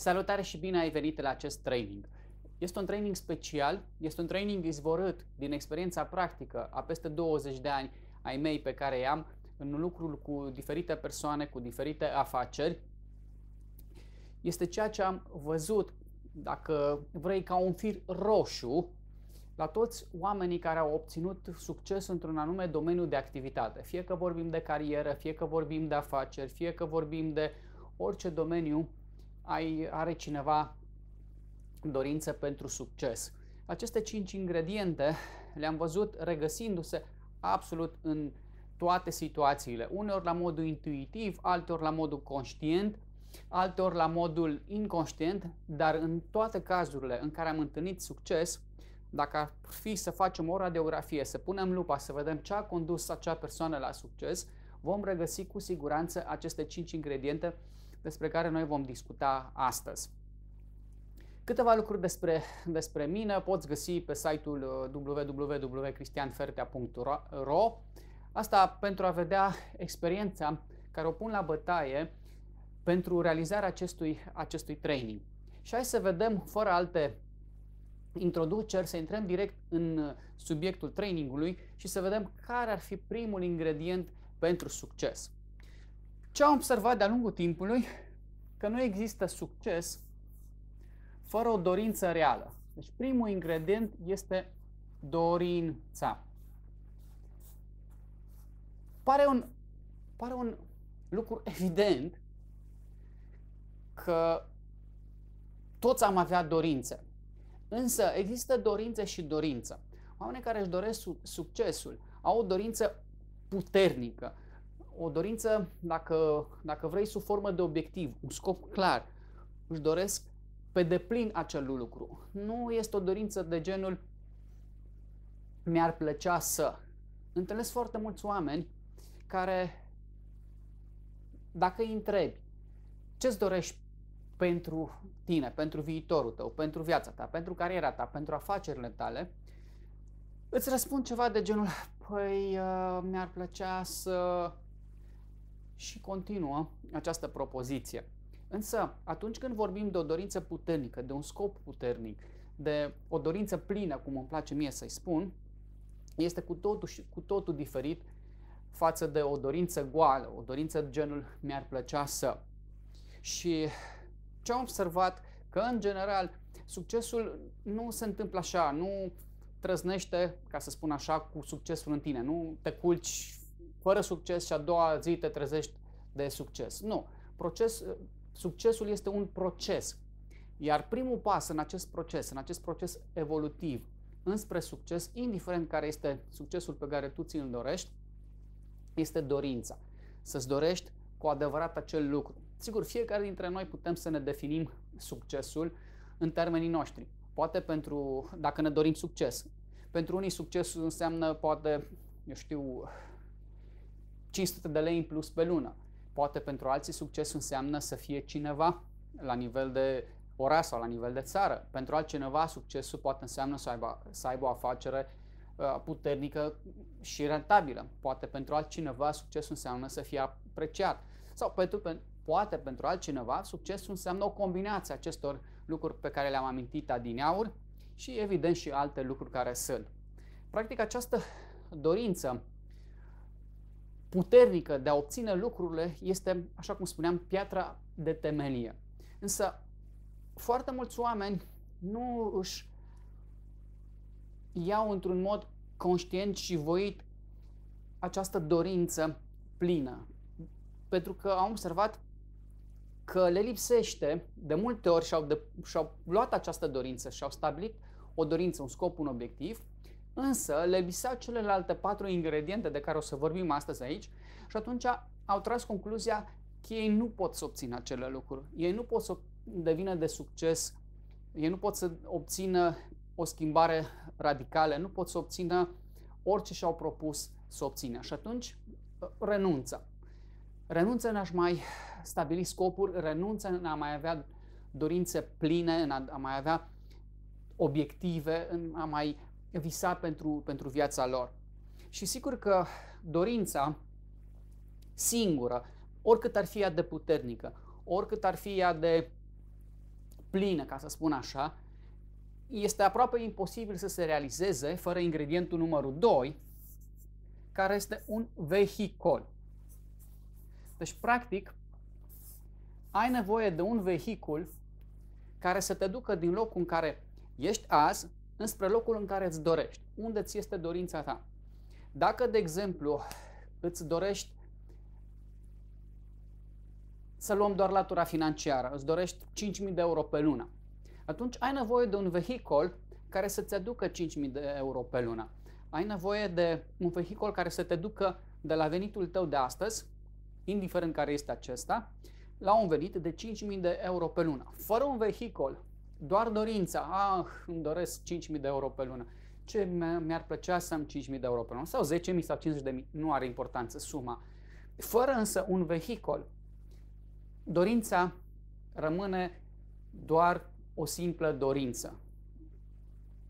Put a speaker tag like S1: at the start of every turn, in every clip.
S1: Salutare și bine ai venit la acest training! Este un training special, este un training izvorât din experiența practică a peste 20 de ani ai mei pe care i-am în lucrul cu diferite persoane, cu diferite afaceri. Este ceea ce am văzut, dacă vrei, ca un fir roșu la toți oamenii care au obținut succes într-un anume domeniu de activitate. Fie că vorbim de carieră, fie că vorbim de afaceri, fie că vorbim de orice domeniu ai, are cineva dorință pentru succes. Aceste cinci ingrediente le-am văzut regăsindu-se absolut în toate situațiile, uneori la modul intuitiv, alteori la modul conștient, alteori la modul inconștient, dar în toate cazurile în care am întâlnit succes, dacă ar fi să facem o radiografie, să punem lupa, să vedem ce a condus acea persoană la succes, vom regăsi cu siguranță aceste cinci ingrediente despre care noi vom discuta astăzi. Câteva lucruri despre, despre mine poți găsi pe site-ul uh, www.cristianfertea.ro Asta pentru a vedea experiența care o pun la bătaie pentru realizarea acestui, acestui training. Și hai să vedem, fără alte introduceri, să intrăm direct în subiectul trainingului și să vedem care ar fi primul ingredient pentru succes. Ce am observat de-a lungul timpului? Că nu există succes fără o dorință reală. Deci primul ingredient este dorința. Pare un, pare un lucru evident că toți am avea dorințe. Însă există dorințe și dorință. Oamenii care își doresc succesul au o dorință puternică, o dorință, dacă, dacă vrei, sub formă de obiectiv, un scop clar. Își doresc pe deplin acel lucru. Nu este o dorință de genul mi-ar plăcea să. Întâlnesc foarte mulți oameni care, dacă îi întrebi ce-ți dorești pentru tine, pentru viitorul tău, pentru viața ta, pentru cariera ta, pentru afacerile tale, îți răspund ceva de genul, păi uh, mi-ar plăcea să și continuă această propoziție. Însă, atunci când vorbim de o dorință puternică, de un scop puternic, de o dorință plină, cum îmi place mie să-i spun, este cu totul, cu totul diferit față de o dorință goală, o dorință genul mi-ar plăcea să. Și ce am observat că în general succesul nu se întâmplă așa, nu trăznește, ca să spun așa, cu succesul în tine, nu te culci fără succes și a doua zi te trezești de succes. Nu. Proces, succesul este un proces. Iar primul pas în acest proces, în acest proces evolutiv, înspre succes, indiferent care este succesul pe care tu ți-l dorești, este dorința. Să-ți dorești cu adevărat acel lucru. Sigur, fiecare dintre noi putem să ne definim succesul în termenii noștri. Poate pentru, dacă ne dorim succes. Pentru unii succesul înseamnă poate, eu știu, 500 de lei în plus pe lună. Poate pentru alții succes înseamnă să fie cineva la nivel de oraș sau la nivel de țară. Pentru altcineva succesul poate înseamnă să aibă, să aibă o afacere uh, puternică și rentabilă. Poate pentru altcineva succesul înseamnă să fie apreciat. Sau pentru, poate pentru altcineva succesul înseamnă o combinație acestor lucruri pe care le-am amintit adineaur și evident și alte lucruri care sunt. Practic această dorință puternică de a obține lucrurile este, așa cum spuneam, piatra de temelie. Însă, foarte mulți oameni nu își iau într-un mod conștient și voit această dorință plină. Pentru că au observat că le lipsește de multe ori și-au, de, și-au luat această dorință și-au stabilit o dorință, un scop, un obiectiv Însă le lipseau celelalte patru ingrediente de care o să vorbim astăzi aici și atunci au tras concluzia că ei nu pot să obțină acele lucruri. Ei nu pot să devină de succes, ei nu pot să obțină o schimbare radicală, nu pot să obțină orice și-au propus să obțină. Și atunci renunță. Renunță în a-și mai stabili scopuri, renunță în a mai avea dorințe pline, în a mai avea obiective, în a mai visa pentru, pentru viața lor. Și sigur că dorința singură, oricât ar fi ea de puternică, oricât ar fi ea de plină, ca să spun așa, este aproape imposibil să se realizeze fără ingredientul numărul 2, care este un vehicol. Deci, practic, ai nevoie de un vehicul care să te ducă din locul în care ești azi înspre locul în care îți dorești, unde ți este dorința ta. Dacă, de exemplu, îți dorești să luăm doar latura financiară, îți dorești 5.000 de euro pe lună, atunci ai nevoie de un vehicol care să-ți aducă 5.000 de euro pe lună. Ai nevoie de un vehicol care să te ducă de la venitul tău de astăzi, indiferent care este acesta, la un venit de 5.000 de euro pe lună. Fără un vehicol doar dorința, ah, îmi doresc 5.000 de euro pe lună. Ce mi-ar plăcea să am 5.000 de euro pe lună? Sau 10.000 sau 50.000, nu are importanță suma. Fără însă un vehicol, dorința rămâne doar o simplă dorință.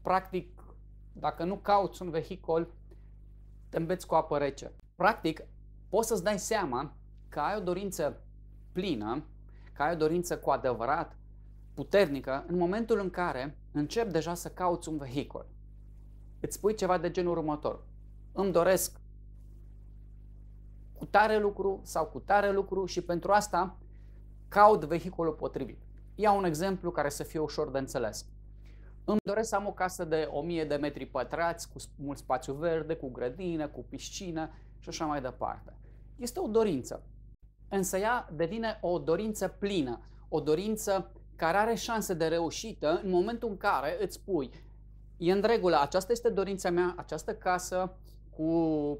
S1: Practic, dacă nu cauți un vehicol, te îmbeți cu apă rece. Practic, poți să-ți dai seama că ai o dorință plină, că ai o dorință cu adevărat, puternică în momentul în care încep deja să cauți un vehicul. Îți spui ceva de genul următor. Îmi doresc cu tare lucru sau cu tare lucru și pentru asta caut vehiculul potrivit. Iau un exemplu care să fie ușor de înțeles. Îmi doresc să am o casă de 1000 de metri pătrați, cu mult spațiu verde, cu grădină, cu piscină și așa mai departe. Este o dorință. Însă ea devine o dorință plină, o dorință care are șanse de reușită în momentul în care îți spui e în regulă, aceasta este dorința mea, această casă cu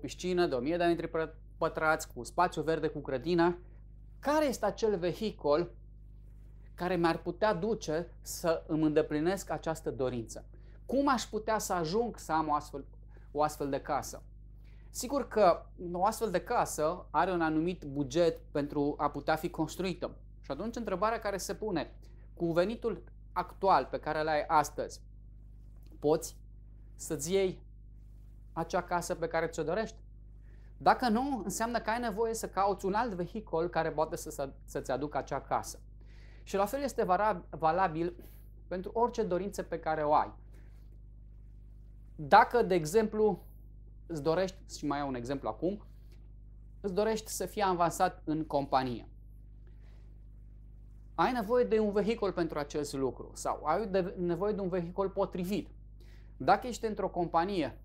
S1: piscină de 1000 de metri pătrați, cu spațiu verde, cu grădină, care este acel vehicol care mi-ar putea duce să îmi îndeplinesc această dorință? Cum aș putea să ajung să am o astfel, o astfel de casă? Sigur că o astfel de casă are un anumit buget pentru a putea fi construită. Și atunci întrebarea care se pune, cu venitul actual pe care îl ai astăzi, poți să-ți iei acea casă pe care ți-o dorești? Dacă nu, înseamnă că ai nevoie să cauți un alt vehicol care poate să, ți aducă acea casă. Și la fel este valabil pentru orice dorință pe care o ai. Dacă, de exemplu, îți dorești, și mai iau un exemplu acum, îți dorești să fii avansat în companie ai nevoie de un vehicol pentru acest lucru sau ai nevoie de un vehicol potrivit. Dacă ești într-o companie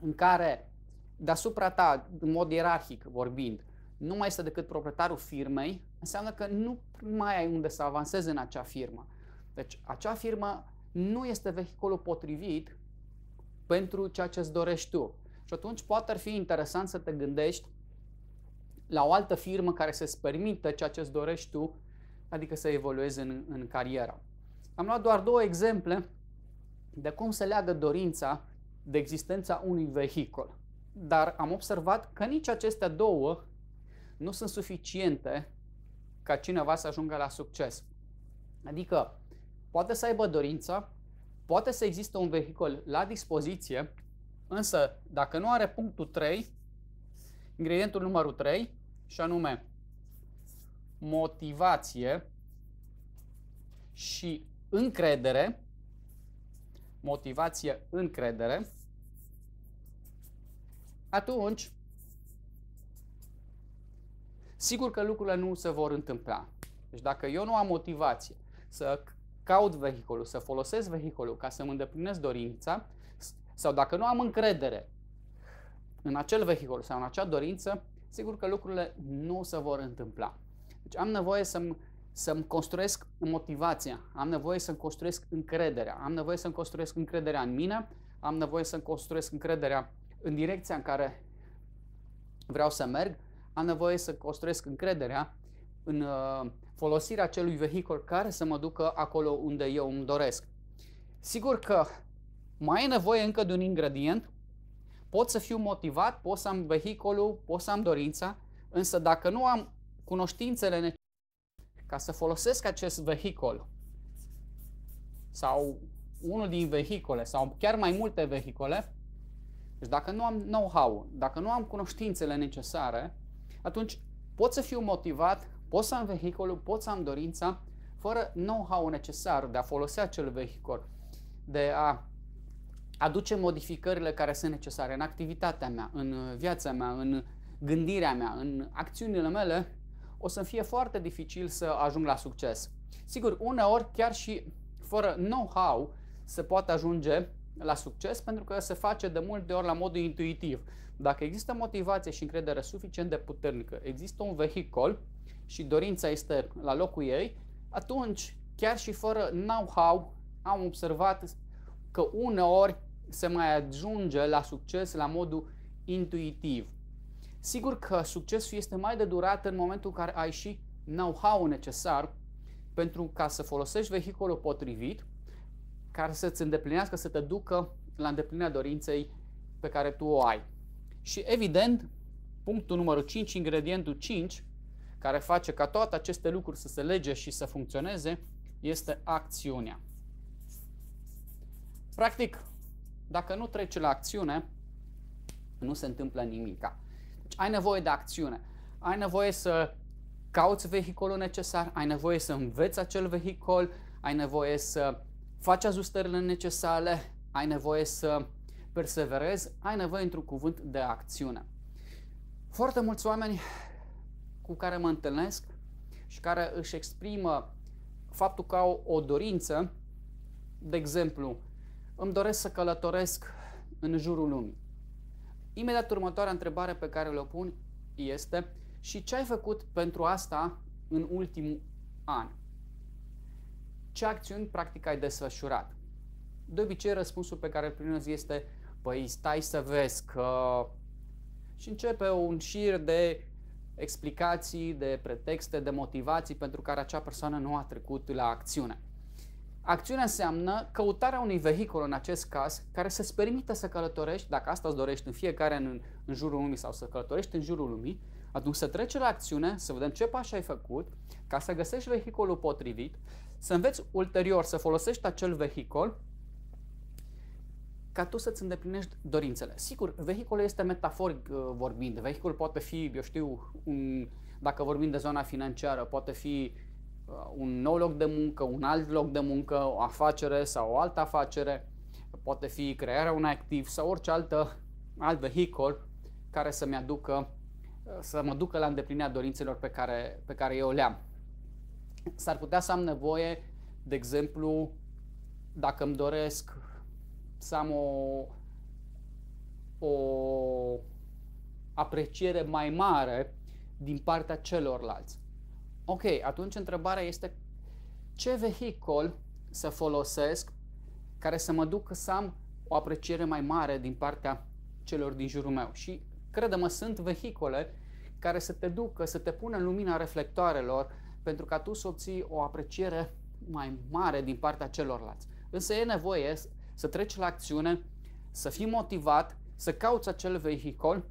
S1: în care deasupra ta, în mod ierarhic vorbind, nu mai este decât proprietarul firmei, înseamnă că nu mai ai unde să avansezi în acea firmă. Deci acea firmă nu este vehiculul potrivit pentru ceea ce îți dorești tu. Și atunci poate ar fi interesant să te gândești la o altă firmă care să-ți permită ceea ce îți dorești tu adică să evoluezi în, în carieră. Am luat doar două exemple de cum se leagă dorința de existența unui vehicol. Dar am observat că nici acestea două nu sunt suficiente ca cineva să ajungă la succes. Adică poate să aibă dorința, poate să existe un vehicul la dispoziție, însă dacă nu are punctul 3, ingredientul numărul 3, și anume motivație și încredere, motivație, încredere, atunci sigur că lucrurile nu se vor întâmpla. Deci dacă eu nu am motivație să caut vehiculul, să folosesc vehiculul ca să îmi îndeplinesc dorința, sau dacă nu am încredere în acel vehicul sau în acea dorință, sigur că lucrurile nu se vor întâmpla. Deci am nevoie să-mi, să construiesc motivația, am nevoie să-mi construiesc încrederea, am nevoie să-mi construiesc încrederea în mine, am nevoie să-mi construiesc încrederea în direcția în care vreau să merg, am nevoie să construiesc încrederea în uh, folosirea acelui vehicul care să mă ducă acolo unde eu îmi doresc. Sigur că mai e nevoie încă de un ingredient, pot să fiu motivat, pot să am vehiculul, pot să am dorința, însă dacă nu am cunoștințele necesare ca să folosesc acest vehicol sau unul din vehicole sau chiar mai multe vehicole, deci dacă nu am know-how, dacă nu am cunoștințele necesare, atunci pot să fiu motivat, pot să am vehiculul, pot să am dorința, fără know-how necesar de a folosi acel vehicol, de a aduce modificările care sunt necesare în activitatea mea, în viața mea, în gândirea mea, în acțiunile mele, o să fie foarte dificil să ajung la succes. Sigur, uneori chiar și fără know-how se poate ajunge la succes pentru că se face de multe ori la modul intuitiv. Dacă există motivație și încredere suficient de puternică, există un vehicol și dorința este la locul ei, atunci chiar și fără know-how am observat că uneori se mai ajunge la succes la modul intuitiv. Sigur că succesul este mai de durat în momentul în care ai și know-how necesar pentru ca să folosești vehiculul potrivit care să-ți îndeplinească, să te ducă la îndeplinirea dorinței pe care tu o ai. Și evident, punctul numărul 5, ingredientul 5, care face ca toate aceste lucruri să se lege și să funcționeze, este acțiunea. Practic, dacă nu treci la acțiune, nu se întâmplă nimica. Deci ai nevoie de acțiune, ai nevoie să cauți vehicolul necesar, ai nevoie să înveți acel vehicol, ai nevoie să faci ajustările necesare, ai nevoie să perseverezi, ai nevoie într-un cuvânt de acțiune. Foarte mulți oameni cu care mă întâlnesc și care își exprimă faptul că au o dorință, de exemplu, îmi doresc să călătoresc în jurul lumii. Imediat următoarea întrebare pe care le pun este și ce ai făcut pentru asta în ultimul an? Ce acțiuni practic ai desfășurat? De obicei răspunsul pe care îl primesc este păi stai să vezi că... Și începe un șir de explicații, de pretexte, de motivații pentru care acea persoană nu a trecut la acțiune. Acțiunea înseamnă căutarea unui vehicul în acest caz care să-ți permită să călătorești, dacă asta îți dorești în fiecare în, în jurul lumii sau să călătorești în jurul lumii, atunci să treci la acțiune, să vedem ce pași ai făcut, ca să găsești vehiculul potrivit, să înveți ulterior să folosești acel vehicul ca tu să-ți îndeplinești dorințele. Sigur, vehiculul este metaforic uh, vorbind. Vehicul poate fi, eu știu, un, dacă vorbim de zona financiară, poate fi Uh, un nou loc de muncă, un alt loc de muncă, o afacere sau o altă afacere, poate fi crearea unui activ sau orice altă, alt vehicol care să-mi aducă, uh, să mă ducă la îndeplinirea dorințelor pe care, pe care eu le-am. S-ar putea să am nevoie, de exemplu, dacă îmi doresc să am o, o apreciere mai mare din partea celorlalți Ok, atunci întrebarea este ce vehicol să folosesc care să mă ducă să am o apreciere mai mare din partea celor din jurul meu. Și credem sunt vehicole care să te ducă, să te pună în lumina reflectoarelor pentru ca tu să obții o apreciere mai mare din partea celorlalți. Însă e nevoie să treci la acțiune, să fii motivat, să cauți acel vehicol,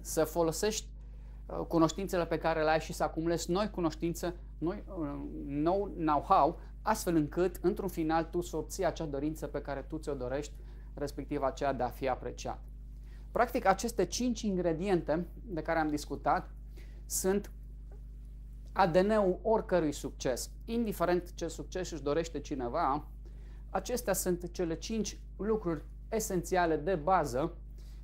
S1: să folosești Uh, cunoștințele pe care le ai și să acumulezi noi cunoștință, noi, uh, nou know-how, astfel încât, într-un final, tu să obții acea dorință pe care tu ți-o dorești, respectiv aceea de a fi apreciat. Practic, aceste cinci ingrediente de care am discutat sunt ADN-ul oricărui succes. Indiferent ce succes își dorește cineva, acestea sunt cele cinci lucruri esențiale de bază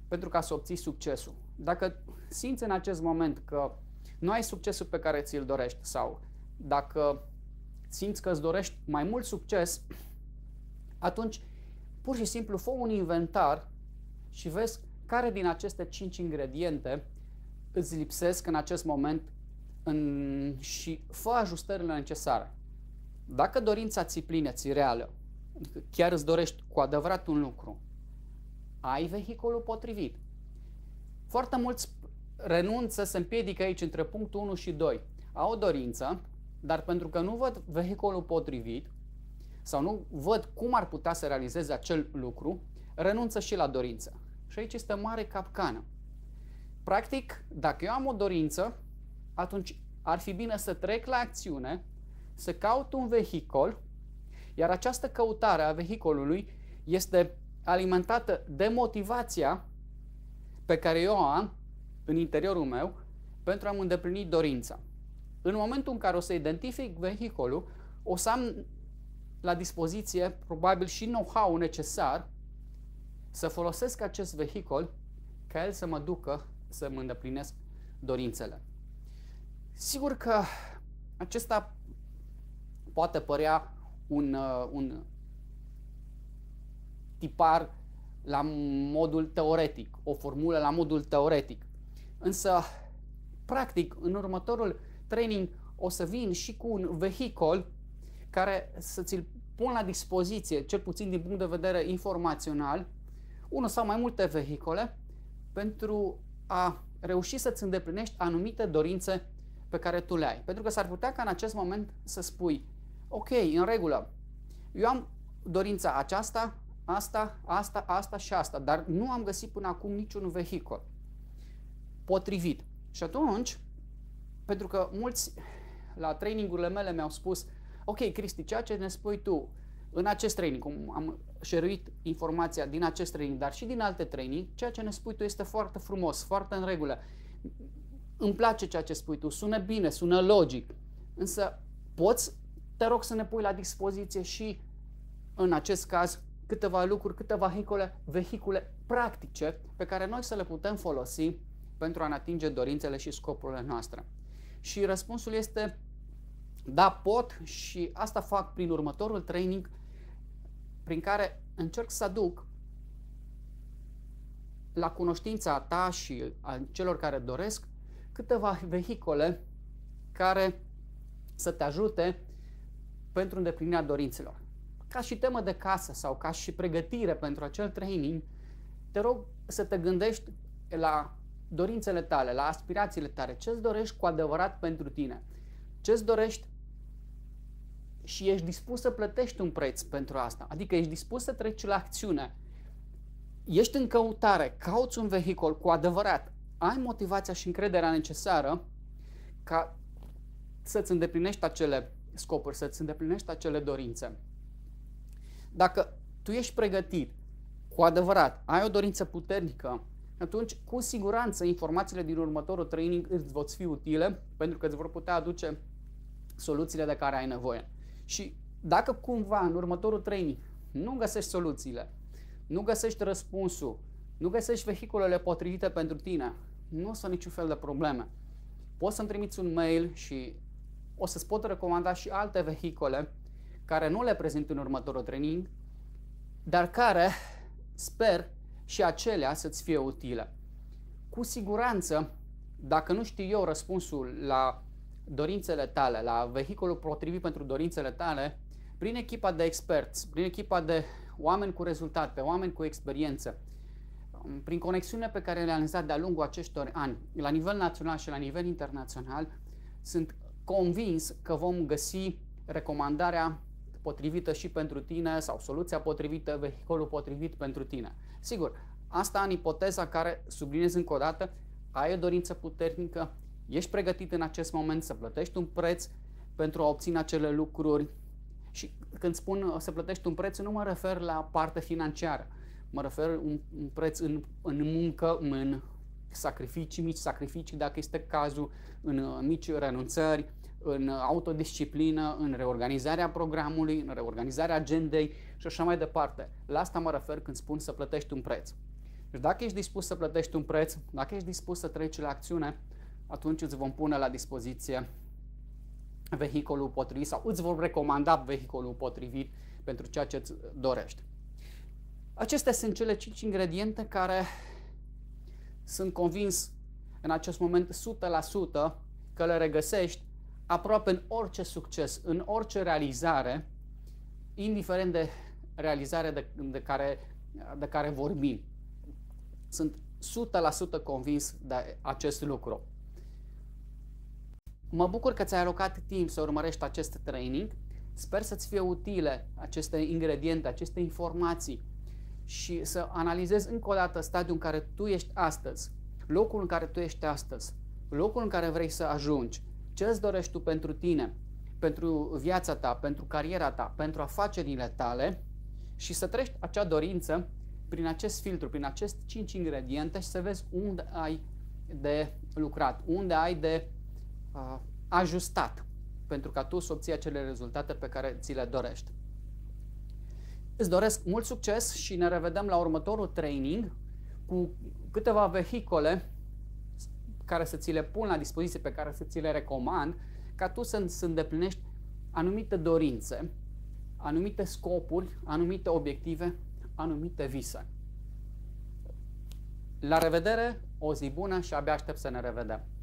S1: pentru ca să obții succesul dacă simți în acest moment că nu ai succesul pe care ți-l dorești sau dacă simți că îți dorești mai mult succes, atunci pur și simplu fă un inventar și vezi care din aceste 5 ingrediente îți lipsesc în acest moment în... și fă ajustările necesare. Dacă dorința țipline ți reală, chiar îți dorești cu adevărat un lucru, ai vehiculul potrivit, foarte mulți renunță, se împiedică aici între punctul 1 și 2. Au o dorință, dar pentru că nu văd vehiculul potrivit sau nu văd cum ar putea să realizeze acel lucru, renunță și la dorință. Și aici este mare capcană. Practic, dacă eu am o dorință, atunci ar fi bine să trec la acțiune, să caut un vehicol, iar această căutare a vehicolului este alimentată de motivația pe care eu o am în interiorul meu pentru a-mi îndeplini dorința. În momentul în care o să identific vehiculul, o să am la dispoziție probabil și know-how necesar să folosesc acest vehicul, ca el să mă ducă să mă îndeplinesc dorințele. Sigur că acesta poate părea un, uh, un tipar la modul teoretic, o formulă la modul teoretic. Însă, practic, în următorul training o să vin și cu un vehicol care să ți-l pun la dispoziție, cel puțin din punct de vedere informațional, unul sau mai multe vehicole, pentru a reuși să-ți îndeplinești anumite dorințe pe care tu le ai. Pentru că s-ar putea ca în acest moment să spui, ok, în regulă, eu am dorința aceasta, asta, asta, asta și asta, dar nu am găsit până acum niciun vehicul potrivit. Și atunci, pentru că mulți la trainingurile mele mi-au spus, ok, Cristi, ceea ce ne spui tu în acest training, cum am șeruit informația din acest training, dar și din alte training, ceea ce ne spui tu este foarte frumos, foarte în regulă. Îmi place ceea ce spui tu, sună bine, sună logic, însă poți, te rog să ne pui la dispoziție și în acest caz câteva lucruri, câteva vehicule, vehicule practice pe care noi să le putem folosi pentru a ne atinge dorințele și scopurile noastre. Și răspunsul este da, pot și asta fac prin următorul training prin care încerc să aduc la cunoștința ta și a celor care doresc câteva vehicole care să te ajute pentru îndeplinirea dorințelor ca și temă de casă sau ca și pregătire pentru acel training, te rog să te gândești la dorințele tale, la aspirațiile tale, ce-ți dorești cu adevărat pentru tine, ce-ți dorești și ești dispus să plătești un preț pentru asta, adică ești dispus să treci la acțiune, ești în căutare, cauți un vehicol cu adevărat, ai motivația și încrederea necesară ca să-ți îndeplinești acele scopuri, să-ți îndeplinești acele dorințe. Dacă tu ești pregătit, cu adevărat, ai o dorință puternică, atunci cu siguranță informațiile din următorul training îți vor fi utile pentru că îți vor putea aduce soluțiile de care ai nevoie. Și dacă cumva în următorul training nu găsești soluțiile, nu găsești răspunsul, nu găsești vehiculele potrivite pentru tine, nu sunt niciun fel de probleme. Poți să-mi trimiți un mail și o să-ți pot recomanda și alte vehicole care nu le prezint în următorul training, dar care sper și acelea să-ți fie utile. Cu siguranță, dacă nu știu eu răspunsul la dorințele tale, la vehiculul potrivit pentru dorințele tale, prin echipa de experți, prin echipa de oameni cu rezultate, oameni cu experiență, prin conexiunea pe care le-am realizat de-a lungul acestor ani, la nivel național și la nivel internațional, sunt convins că vom găsi recomandarea potrivită și pentru tine sau soluția potrivită, vehiculul potrivit pentru tine. Sigur, asta în ipoteza care, subliniez încă o dată, ai o dorință puternică, ești pregătit în acest moment să plătești un preț pentru a obține acele lucruri și când spun uh, să plătești un preț, nu mă refer la partea financiară, mă refer un, un preț în, în muncă, în sacrificii, mici sacrificii, dacă este cazul, în uh, mici renunțări, în autodisciplină, în reorganizarea programului, în reorganizarea agendei și așa mai departe. La asta mă refer când spun să plătești un preț. Deci dacă ești dispus să plătești un preț, dacă ești dispus să treci la acțiune, atunci îți vom pune la dispoziție vehiculul potrivit sau îți vom recomanda vehiculul potrivit pentru ceea ce îți dorești. Acestea sunt cele 5 ingrediente care sunt convins în acest moment 100% că le regăsești aproape în orice succes, în orice realizare, indiferent de realizare de, de, care, de care vorbim. Sunt 100% convins de acest lucru. Mă bucur că ți-ai alocat timp să urmărești acest training. Sper să-ți fie utile aceste ingrediente, aceste informații și să analizezi încă o dată stadiul în care tu ești astăzi, locul în care tu ești astăzi, locul în care vrei să ajungi, ce îți dorești tu pentru tine, pentru viața ta, pentru cariera ta, pentru afacerile tale și să treci acea dorință prin acest filtru, prin acest 5 ingrediente și să vezi unde ai de lucrat, unde ai de uh, ajustat pentru ca tu să obții acele rezultate pe care ți le dorești. Îți doresc mult succes și ne revedem la următorul training cu câteva vehicole care să ți le pun la dispoziție, pe care să ți le recomand, ca tu să, să îndeplinești anumite dorințe, anumite scopuri, anumite obiective, anumite vise. La revedere, o zi bună și abia aștept să ne revedem!